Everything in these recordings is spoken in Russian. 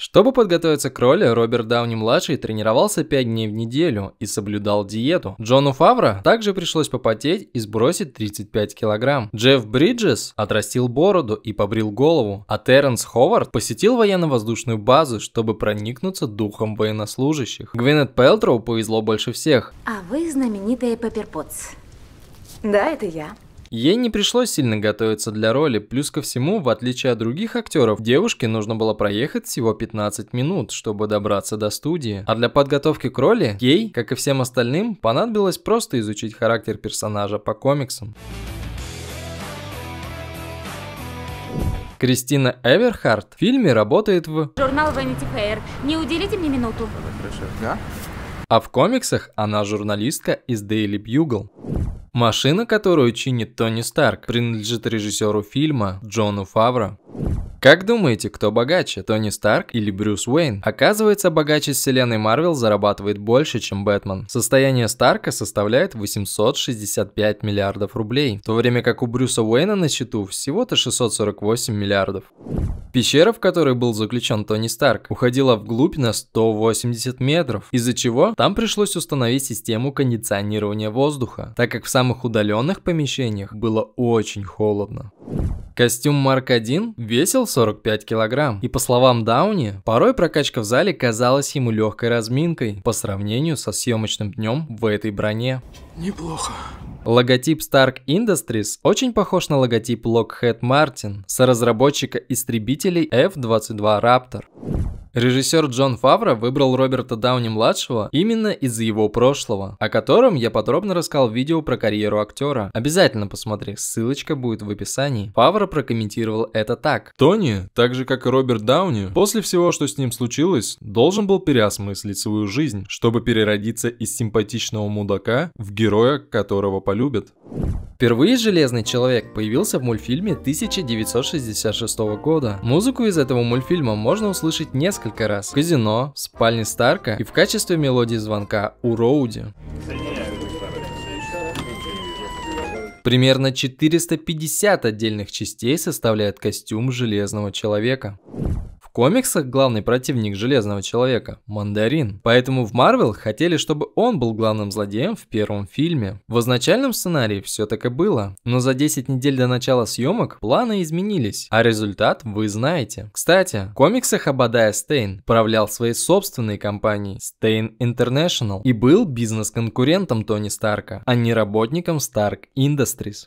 Чтобы подготовиться к роли, Роберт Дауни-младший тренировался 5 дней в неделю и соблюдал диету. Джону Фавро также пришлось попотеть и сбросить 35 килограмм. Джефф Бриджес отрастил бороду и побрил голову, а Терренс Ховард посетил военно-воздушную базу, чтобы проникнуться духом военнослужащих. Гвинет Пелтроу повезло больше всех. А вы знаменитая Пепперпотс. Да, это я. Ей не пришлось сильно готовиться для роли, плюс ко всему, в отличие от других актеров, девушке нужно было проехать всего 15 минут, чтобы добраться до студии. А для подготовки к роли ей, как и всем остальным, понадобилось просто изучить характер персонажа по комиксам. Кристина Эверхарт в фильме работает в... Журнал Vanity Fair. Не уделите мне минуту. Да? А в комиксах она журналистка из Daily Bugle. Машина, которую чинит Тони Старк, принадлежит режиссеру фильма Джону Фавро. Как думаете, кто богаче, Тони Старк или Брюс Уэйн? Оказывается, богач из вселенной Марвел зарабатывает больше, чем Бэтмен. Состояние Старка составляет 865 миллиардов рублей, в то время как у Брюса Уэйна на счету всего-то 648 миллиардов. Пещера, в которой был заключен Тони Старк, уходила вглубь на 180 метров, из-за чего там пришлось установить систему кондиционирования воздуха, так как в самых удаленных помещениях было очень холодно. Костюм Марк-1 весил 45 килограмм, и по словам Дауни, порой прокачка в зале казалась ему легкой разминкой по сравнению со съемочным днем в этой броне. Неплохо. Логотип Stark Industries очень похож на логотип Lockheed Martin, со разработчика истребителей F-22 Raptor. Режиссер Джон Фавро выбрал Роберта Дауни-младшего именно из-за его прошлого, о котором я подробно рассказал в видео про карьеру актера. Обязательно посмотри, ссылочка будет в описании. Фавро прокомментировал это так. Тони, так же как и Роберт Дауни, после всего, что с ним случилось, должен был переосмыслить свою жизнь, чтобы переродиться из симпатичного мудака в героя, которого полюбят. Впервые «Железный человек» появился в мультфильме 1966 года. Музыку из этого мультфильма можно услышать несколько раз. В казино, в спальне Старка и в качестве мелодии звонка у Роуди. Примерно 450 отдельных частей составляет костюм Железного Человека комиксах главный противник Железного Человека – Мандарин, поэтому в Марвел хотели, чтобы он был главным злодеем в первом фильме. В изначальном сценарии все так и было, но за 10 недель до начала съемок планы изменились, а результат вы знаете. Кстати, в комиксах Абадая Стейн управлял своей собственной компанией Стейн International и был бизнес-конкурентом Тони Старка, а не работником Stark Industries.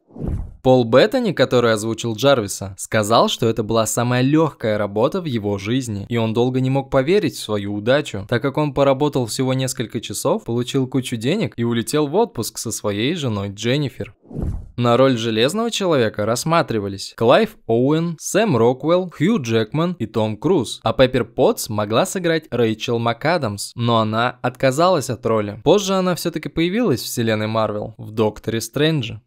Пол Беттани, который озвучил Джарвиса, сказал, что это была самая легкая работа в его жизни, и он долго не мог поверить в свою удачу, так как он поработал всего несколько часов, получил кучу денег и улетел в отпуск со своей женой Дженнифер. На роль Железного Человека рассматривались Клайв Оуэн, Сэм Роквелл, Хью Джекман и Том Круз, а Пеппер Поттс могла сыграть Рэйчел МакАдамс, но она отказалась от роли. Позже она все-таки появилась в вселенной Марвел в Докторе Стрэнджа.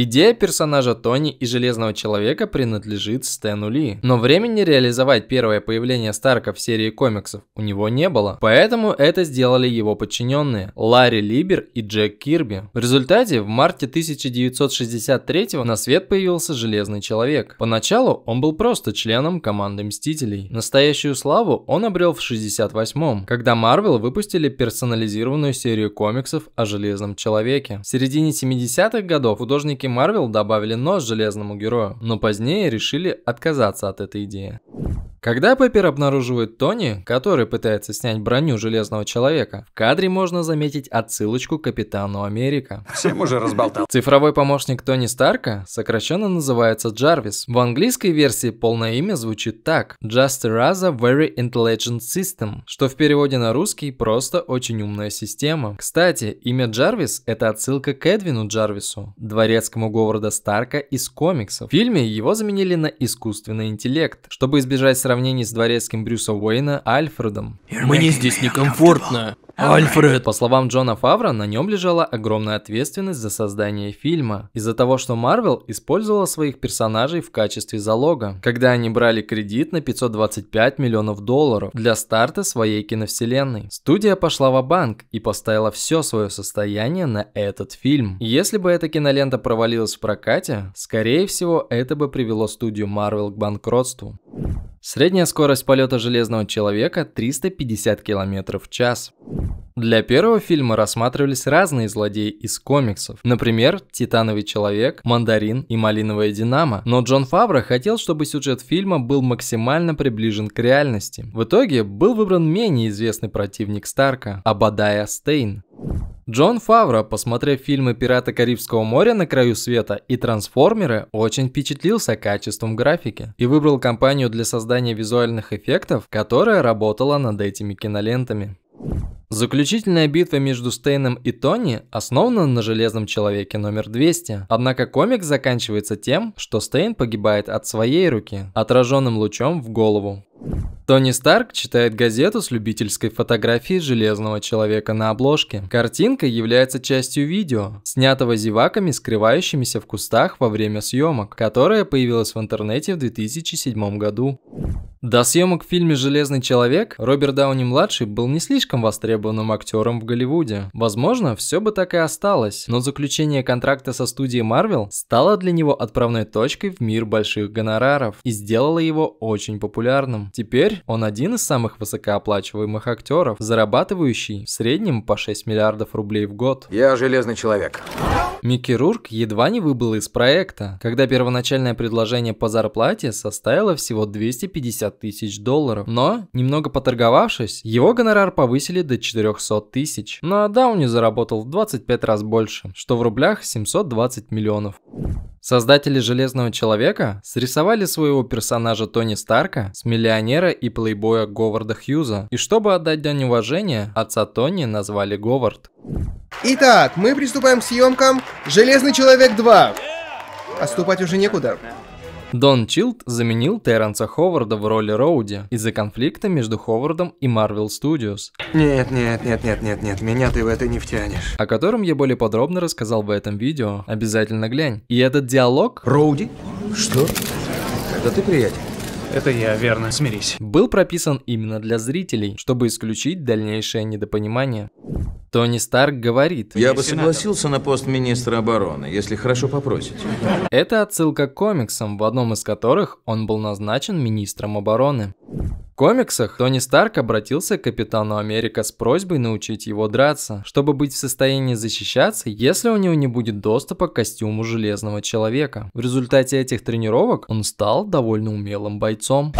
Идея персонажа Тони и Железного Человека принадлежит Стэну Ли, но времени реализовать первое появление Старка в серии комиксов у него не было, поэтому это сделали его подчиненные Ларри Либер и Джек Кирби. В результате в марте 1963 на свет появился Железный Человек. Поначалу он был просто членом команды Мстителей. Настоящую славу он обрел в 68-м, когда Марвел выпустили персонализированную серию комиксов о Железном Человеке. В середине 70-х годов художники Марвел добавили нож железному герою, но позднее решили отказаться от этой идеи. Когда Пеппер обнаруживает Тони, который пытается снять броню Железного Человека, в кадре можно заметить отсылочку к Капитану Америка. Всем уже разболтал. Цифровой помощник Тони Старка сокращенно называется Джарвис. В английской версии полное имя звучит так Just Raza Very Intelligent System, что в переводе на русский просто очень умная система. Кстати, имя Джарвис – это отсылка к Эдвину Джарвису, дворецкому Говарда Старка из комиксов. В фильме его заменили на искусственный интеллект, чтобы избежать сравнения сравнении с дворецким Брюса Уэйна Альфредом. «Мне здесь некомфортно!» Альфред! По словам Джона Фавра, на нем лежала огромная ответственность за создание фильма, из-за того, что Марвел использовала своих персонажей в качестве залога, когда они брали кредит на 525 миллионов долларов для старта своей киновселенной. Студия пошла в банк и поставила все свое состояние на этот фильм. И если бы эта кинолента провалилась в прокате, скорее всего, это бы привело студию Marvel к банкротству. Средняя скорость полета Железного Человека – 350 км в час. Для первого фильма рассматривались разные злодеи из комиксов. Например, Титановый Человек, Мандарин и Малиновая Динамо. Но Джон Фавро хотел, чтобы сюжет фильма был максимально приближен к реальности. В итоге был выбран менее известный противник Старка – Абадая Стейн. Джон Фавро, посмотрев фильмы «Пираты Карибского моря на краю света» и «Трансформеры», очень впечатлился качеством графики и выбрал компанию для создания визуальных эффектов, которая работала над этими кинолентами. Заключительная битва между Стейном и Тони основана на Железном Человеке номер 200, однако комик заканчивается тем, что Стейн погибает от своей руки, отраженным лучом в голову. Тони Старк читает газету с любительской фотографией Железного Человека на обложке. Картинка является частью видео, снятого зеваками, скрывающимися в кустах во время съемок, которое появилось в интернете в 2007 году. До съемок в фильме «Железный человек» Роберт Дауни-младший был не слишком востребованным актером в Голливуде. Возможно, все бы так и осталось, но заключение контракта со студией Marvel стало для него отправной точкой в мир больших гонораров и сделало его очень популярным. Теперь он один из самых высокооплачиваемых актеров, зарабатывающий в среднем по 6 миллиардов рублей в год. Я «Железный человек». Микки Рурк едва не выбыл из проекта, когда первоначальное предложение по зарплате составило всего 250 тысяч долларов. Но, немного поторговавшись, его гонорар повысили до 400 тысяч. Ну а Дауни заработал в 25 раз больше, что в рублях 720 миллионов. Создатели «Железного человека» срисовали своего персонажа Тони Старка с миллионера и плейбоя Говарда Хьюза, и чтобы отдать дань уважения, отца Тони назвали Говард. Итак, мы приступаем к съемкам «Железный человек 2». Отступать а уже некуда. Дон Чилд заменил Терренса Ховарда в роли Роуди из-за конфликта между Ховардом и Marvel Studios. Нет, нет, нет, нет, нет, нет, меня ты в это не втянешь. О котором я более подробно рассказал в этом видео, обязательно глянь. И этот диалог... Роуди? Что? Да ты приятель. Это я, верно. Смирись. Был прописан именно для зрителей, чтобы исключить дальнейшее недопонимание. Тони Старк говорит. Я бы согласился на пост министра обороны, если хорошо попросите. Это отсылка к комиксам, в одном из которых он был назначен министром обороны комиксах Тони Старк обратился к Капитану Америка с просьбой научить его драться, чтобы быть в состоянии защищаться, если у него не будет доступа к костюму Железного Человека. В результате этих тренировок он стал довольно умелым бойцом.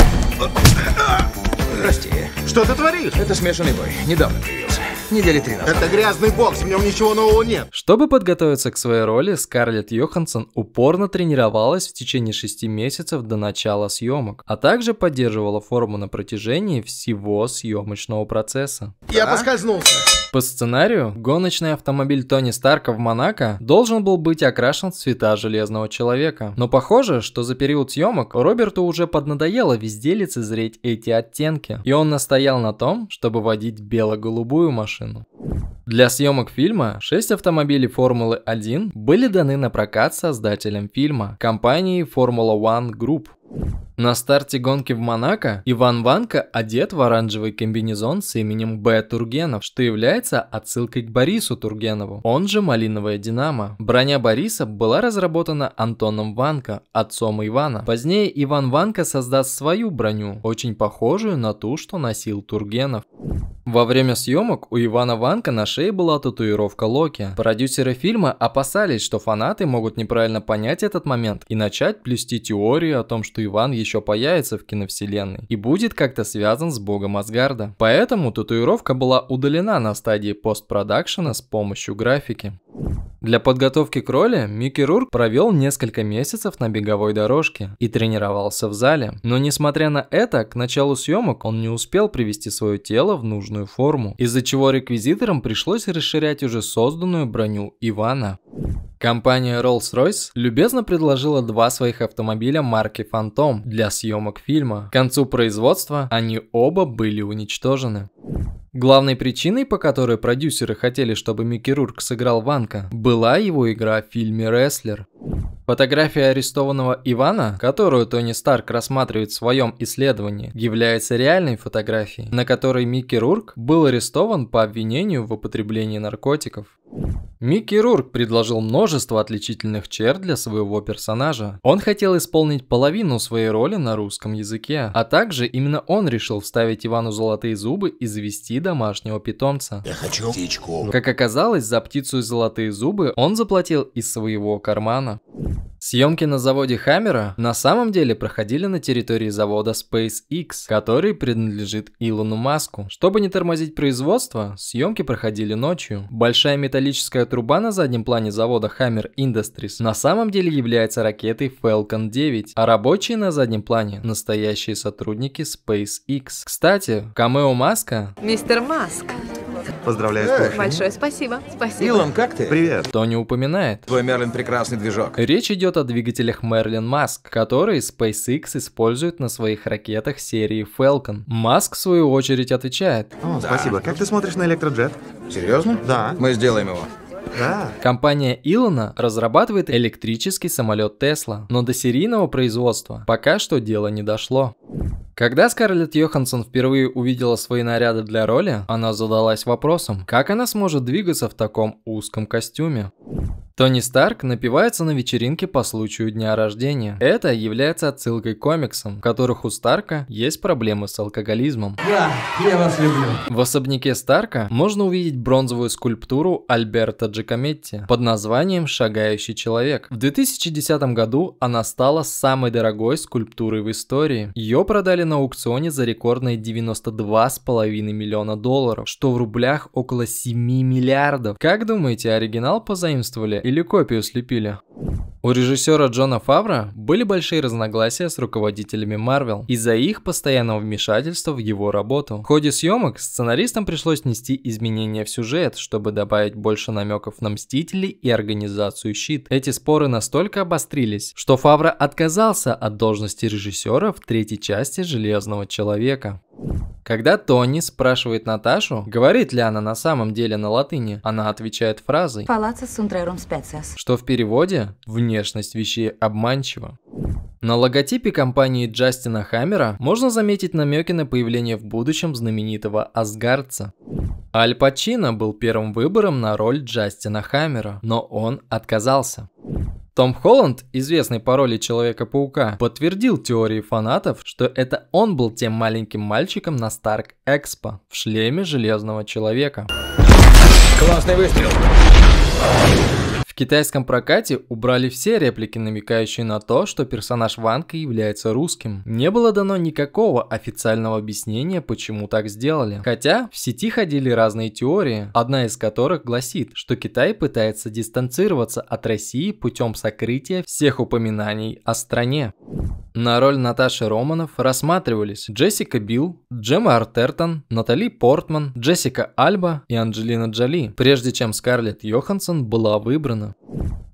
Прости, что ты творишь? Это смешанный бой, недавно появился недели 13. Это грязный бокс, в нем ничего нового нет. Чтобы подготовиться к своей роли, Скарлетт Йоханссон упорно тренировалась в течение шести месяцев до начала съемок, а также поддерживала форму на протяжении всего съемочного процесса. Я да? поскользнулся. По сценарию, гоночный автомобиль Тони Старка в Монако должен был быть окрашен в цвета Железного Человека. Но похоже, что за период съемок Роберту уже поднадоело везде лицезреть эти оттенки, и он настоял на том, чтобы водить бело-голубую машину. Для съемок фильма 6 автомобилей Формулы-1 были даны на прокат создателям фильма, компанией формула One Group. На старте гонки в Монако Иван Ванка одет в оранжевый комбинезон с именем Б. Тургенов, что является отсылкой к Борису Тургенову, он же «Малиновая Динамо». Броня Бориса была разработана Антоном Ванка, отцом Ивана. Позднее Иван Ванка создаст свою броню, очень похожую на ту, что носил Тургенов. Во время съемок у Ивана Ванка на шее была татуировка Локи. Продюсеры фильма опасались, что фанаты могут неправильно понять этот момент и начать плести теорию о том, что Иван еще появится в киновселенной и будет как-то связан с богом Асгарда. Поэтому татуировка была удалена на стадии постпродакшена с помощью графики. Для подготовки к роли Микки Рурк провел несколько месяцев на беговой дорожке и тренировался в зале. Но несмотря на это, к началу съемок он не успел привести свое тело в нужную форму, из-за чего реквизиторам пришлось расширять уже созданную броню Ивана. Компания Rolls-Royce любезно предложила два своих автомобиля марки Phantom для съемок фильма. К концу производства они оба были уничтожены. Главной причиной, по которой продюсеры хотели, чтобы Микки Рурк сыграл Ванка, была его игра в фильме «Рестлер». Фотография арестованного Ивана, которую Тони Старк рассматривает в своем исследовании, является реальной фотографией, на которой Микки Рурк был арестован по обвинению в употреблении наркотиков. Микки Рурк предложил множество отличительных черт для своего персонажа. Он хотел исполнить половину своей роли на русском языке, а также именно он решил вставить Ивану золотые зубы и завести домашнего питомца. Я хочу птичку. Как оказалось, за птицу и золотые зубы он заплатил из своего кармана. Съемки на заводе Хаммера на самом деле проходили на территории завода SpaceX, который принадлежит Илону Маску. Чтобы не тормозить производство, съемки проходили ночью. Большая металлическая труба на заднем плане завода Hammer Industries на самом деле является ракетой Falcon 9, а рабочие на заднем плане – настоящие сотрудники SpaceX. Кстати, камео Маска... Мистер Маск, Поздравляю с Большое спасибо. Спасибо. Илон, как ты? Привет. Кто не упоминает. Твой Мерлин прекрасный движок. Речь идет о двигателях Мерлин Маск, которые SpaceX использует на своих ракетах серии Falcon. Маск, в свою очередь, отвечает. О, да. спасибо. Как ты смотришь на электроджет? Серьезно? Да. Мы сделаем его. Да. Компания Илона разрабатывает электрический самолет Тесла, но до серийного производства пока что дело не дошло. Когда Скарлетт Йоханссон впервые увидела свои наряды для роли, она задалась вопросом, как она сможет двигаться в таком узком костюме. Тони Старк напивается на вечеринке по случаю дня рождения. Это является отсылкой к комиксам, в которых у Старка есть проблемы с алкоголизмом. Да, я вас люблю. В особняке Старка можно увидеть бронзовую скульптуру Альберта Джакометти под названием «Шагающий человек». В 2010 году она стала самой дорогой скульптурой в истории. Ее продали на аукционе за рекордные 92,5 миллиона долларов, что в рублях около 7 миллиардов. Как думаете, оригинал позаимствовали или копию слепили. У режиссера Джона Фавра были большие разногласия с руководителями Марвел из-за их постоянного вмешательства в его работу. В ходе съемок сценаристам пришлось нести изменения в сюжет, чтобы добавить больше намеков на Мстителей и организацию Щит. Эти споры настолько обострились, что Фавра отказался от должности режиссера в третьей части Железного человека. Когда Тони спрашивает Наташу, говорит ли она на самом деле на латыни, она отвечает фразой «Палаца сунтрерум специас», что в переводе «в внешность вещей обманчива. На логотипе компании Джастина Хаммера можно заметить намеки на появление в будущем знаменитого асгардца. Аль Пачино был первым выбором на роль Джастина Хаммера, но он отказался. Том Холланд, известный по роли Человека-паука, подтвердил теории фанатов, что это он был тем маленьким мальчиком на Старк Экспо в шлеме Железного Человека. Классный выстрел! китайском прокате убрали все реплики, намекающие на то, что персонаж Ванка является русским. Не было дано никакого официального объяснения, почему так сделали. Хотя в сети ходили разные теории, одна из которых гласит, что Китай пытается дистанцироваться от России путем сокрытия всех упоминаний о стране. На роль Наташи Романов рассматривались Джессика Билл, Джема Артертон, Натали Портман, Джессика Альба и Анджелина Джоли, прежде чем Скарлетт Йоханссон была выбрана.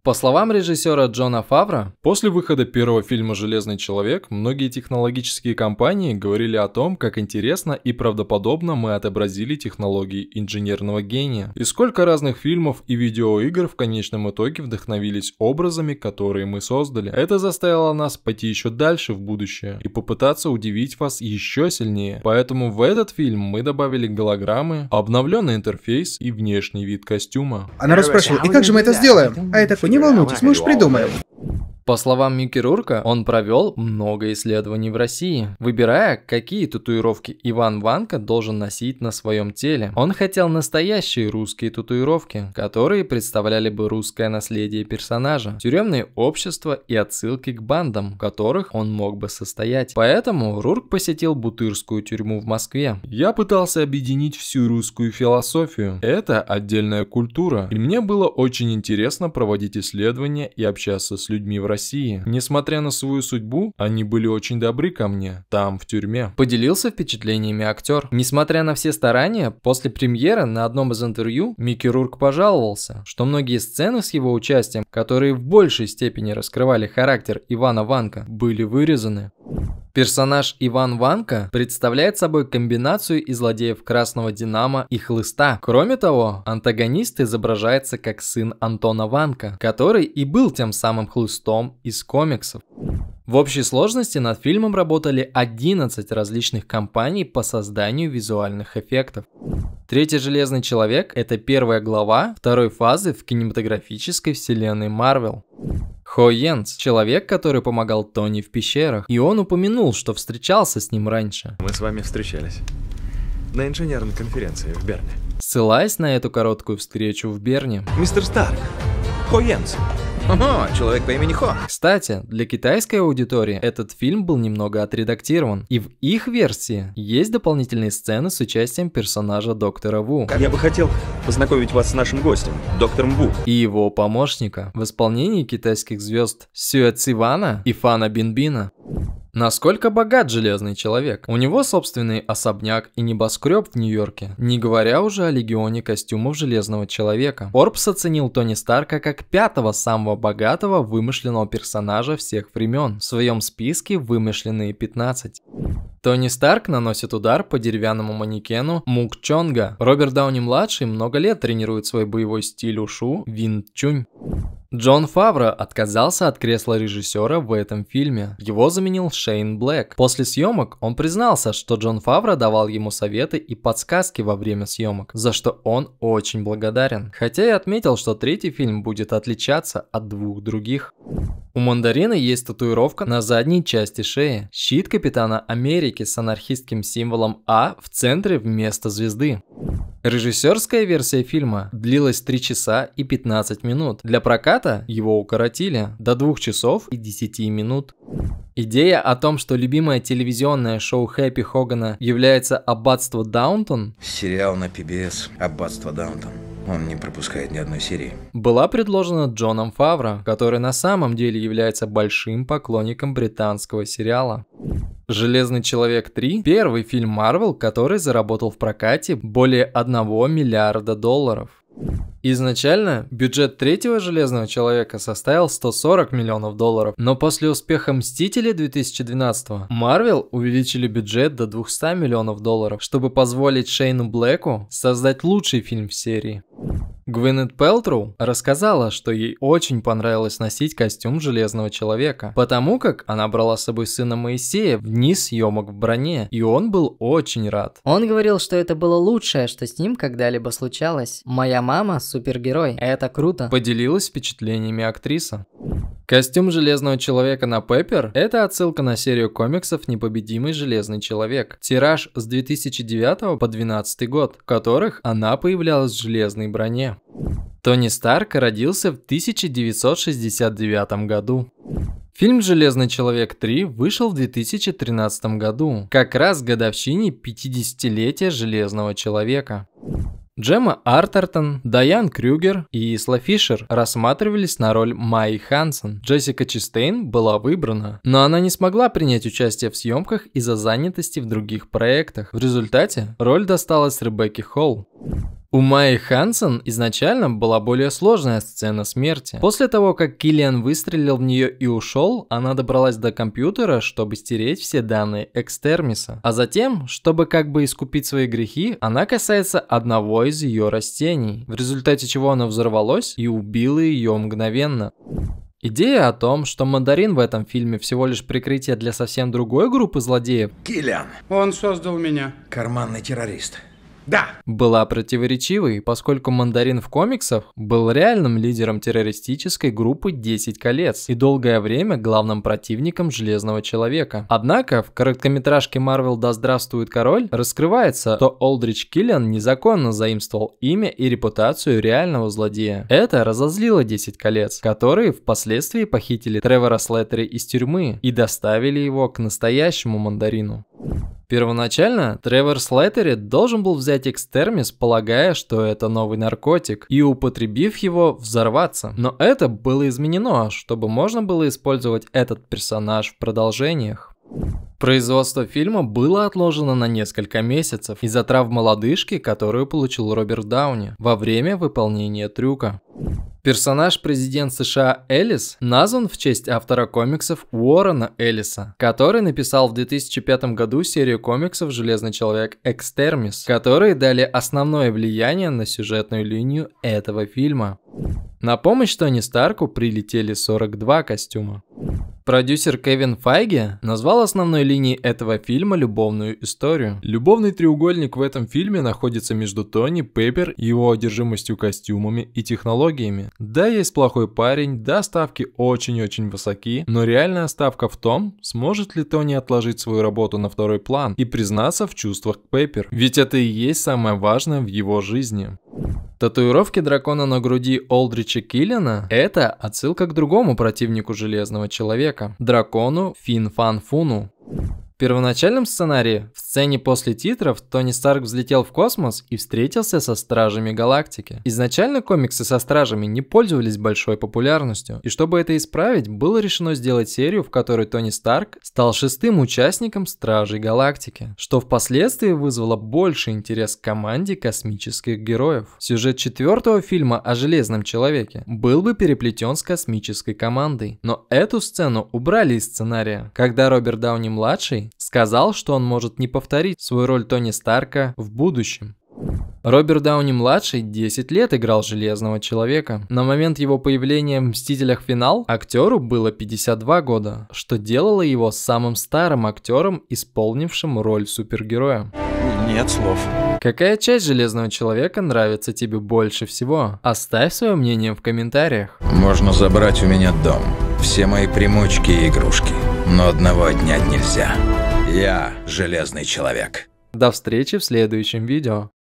По словам режиссера Джона Фавра, после выхода первого фильма «Железный человек» многие технологические компании говорили о том, как интересно и правдоподобно мы отобразили технологии инженерного гения, и сколько разных фильмов и видеоигр в конечном итоге вдохновились образами, которые мы создали. Это заставило нас пойти еще дальше в будущее и попытаться удивить вас еще сильнее. Поэтому в этот фильм мы добавили голограммы, обновленный интерфейс и внешний вид костюма. Она расспрашивала, а и как же мы это сделаем? А я такой, не волнуйтесь, мы уж придумаем. По словам Микки он провел много исследований в России, выбирая, какие татуировки Иван Ванка должен носить на своем теле. Он хотел настоящие русские татуировки, которые представляли бы русское наследие персонажа, тюремные общества и отсылки к бандам, в которых он мог бы состоять. Поэтому Рурк посетил Бутырскую тюрьму в Москве. «Я пытался объединить всю русскую философию. Это отдельная культура, и мне было очень интересно проводить исследования и общаться с людьми в России России. Несмотря на свою судьбу, они были очень добры ко мне, там, в тюрьме. Поделился впечатлениями актер. Несмотря на все старания, после премьеры на одном из интервью Микки Рурк пожаловался, что многие сцены с его участием, которые в большей степени раскрывали характер Ивана Ванка, были вырезаны. Персонаж Иван Ванка представляет собой комбинацию из злодеев Красного Динамо и Хлыста. Кроме того, антагонист изображается как сын Антона Ванка, который и был тем самым Хлыстом из комиксов. В общей сложности над фильмом работали 11 различных компаний по созданию визуальных эффектов. Третий «Железный человек» — это первая глава второй фазы в кинематографической вселенной Марвел. Хо Йенс – человек, который помогал Тони в пещерах, и он упомянул, что встречался с ним раньше. Мы с вами встречались на инженерной конференции в Берне. Ссылаясь на эту короткую встречу в Берне. Мистер Старк, Хо Йенс, Ого, человек по имени Хо. Кстати, для китайской аудитории этот фильм был немного отредактирован, и в их версии есть дополнительные сцены с участием персонажа доктора Ву. Я бы хотел познакомить вас с нашим гостем, доктором Ву. И его помощника в исполнении китайских звезд Сюэ Цивана и Фана Бинбина. Насколько богат Железный Человек? У него собственный особняк и небоскреб в Нью-Йорке, не говоря уже о легионе костюмов Железного Человека. Орбс оценил Тони Старка как пятого самого богатого вымышленного персонажа всех времен. В своем списке вымышленные 15. Тони Старк наносит удар по деревянному манекену Мук Чонга. Роберт Дауни-младший много лет тренирует свой боевой стиль ушу Вин Чунь. Джон Фавро отказался от кресла режиссера в этом фильме. Его заменил Шейн Блэк. После съемок он признался, что Джон Фавро давал ему советы и подсказки во время съемок, за что он очень благодарен. Хотя и отметил, что третий фильм будет отличаться от двух других. У мандарина есть татуировка на задней части шеи. Щит Капитана Америки с анархистским символом А в центре вместо звезды. Режиссерская версия фильма длилась 3 часа и 15 минут. Для проката его укоротили до 2 часов и 10 минут. Идея о том, что любимое телевизионное шоу Хэппи Хогана является «Аббатство Даунтон» Сериал на PBS «Аббатство Даунтон» Он не пропускает ни одной серии. Была предложена Джоном Фавро, который на самом деле является большим поклонником британского сериала. «Железный человек 3» – первый фильм Марвел, который заработал в прокате более 1 миллиарда долларов. Изначально бюджет третьего «Железного человека» составил 140 миллионов долларов, но после успеха Мстители 2012 Марвел увеличили бюджет до 200 миллионов долларов, чтобы позволить Шейну Блэку создать лучший фильм в серии. Гвинет Пелтроу рассказала, что ей очень понравилось носить костюм Железного Человека, потому как она брала с собой сына Моисея в дни съемок в броне, и он был очень рад. Он говорил, что это было лучшее, что с ним когда-либо случалось. «Моя мама – супергерой, это круто», – поделилась впечатлениями актриса. Костюм Железного Человека на Пеппер – это отсылка на серию комиксов «Непобедимый Железный Человек», тираж с 2009 по 2012 год, в которых она появлялась в железной броне. Тони Старк родился в 1969 году. Фильм «Железный человек 3» вышел в 2013 году, как раз годовщине 50-летия Железного человека. Джема Артертон, Дайан Крюгер и Исла Фишер рассматривались на роль Майи Хансен. Джессика Честейн была выбрана, но она не смогла принять участие в съемках из-за занятости в других проектах. В результате роль досталась Ребекке Холл. У Майи Хансен изначально была более сложная сцена смерти. После того, как Киллиан выстрелил в нее и ушел, она добралась до компьютера, чтобы стереть все данные Экстермиса. А затем, чтобы как бы искупить свои грехи, она касается одного из ее растений, в результате чего оно взорвалось и убило ее мгновенно. Идея о том, что мандарин в этом фильме всего лишь прикрытие для совсем другой группы злодеев. Киллиан. Он создал меня. Карманный террорист. Да. Была противоречивой, поскольку Мандарин в комиксах был реальным лидером террористической группы 10 колец и долгое время главным противником Железного Человека. Однако в короткометражке Marvel «Да здравствует король» раскрывается, что Олдрич Киллиан незаконно заимствовал имя и репутацию реального злодея. Это разозлило 10 колец, которые впоследствии похитили Тревора Слеттери из тюрьмы и доставили его к настоящему Мандарину. Первоначально Тревор Слайтери должен был взять экстермис, полагая, что это новый наркотик, и употребив его, взорваться. Но это было изменено, чтобы можно было использовать этот персонаж в продолжениях. Производство фильма было отложено на несколько месяцев из-за травмы лодыжки, которую получил Роберт Дауни во время выполнения трюка. Персонаж президент США Элис назван в честь автора комиксов Уоррена Элиса, который написал в 2005 году серию комиксов «Железный человек Экстермис», которые дали основное влияние на сюжетную линию этого фильма. На помощь Тони Старку прилетели 42 костюма. Продюсер Кевин Файги назвал основной линией этого фильма любовную историю. Любовный треугольник в этом фильме находится между Тони, Пеппер, его одержимостью костюмами и технологиями. Да, есть плохой парень, да, ставки очень-очень высоки, но реальная ставка в том, сможет ли Тони отложить свою работу на второй план и признаться в чувствах к Пеппер. Ведь это и есть самое важное в его жизни. Татуировки дракона на груди Олдрича Киллина – это отсылка к другому противнику Железного Человека – дракону Финфанфуну. В первоначальном сценарии, в сцене после титров, Тони Старк взлетел в космос и встретился со Стражами Галактики. Изначально комиксы со Стражами не пользовались большой популярностью, и чтобы это исправить, было решено сделать серию, в которой Тони Старк стал шестым участником Стражей Галактики, что впоследствии вызвало больше интерес к команде космических героев. Сюжет четвертого фильма о Железном Человеке был бы переплетен с космической командой, но эту сцену убрали из сценария, когда Роберт Дауни-младший сказал, что он может не повторить свою роль Тони Старка в будущем. Роберт Дауни-младший 10 лет играл Железного Человека. На момент его появления в «Мстителях. Финал» актеру было 52 года, что делало его самым старым актером, исполнившим роль супергероя. Нет слов. Какая часть Железного Человека нравится тебе больше всего? Оставь свое мнение в комментариях. Можно забрать у меня дом, все мои примочки и игрушки, но одного отнять нельзя. Я Железный Человек. До встречи в следующем видео.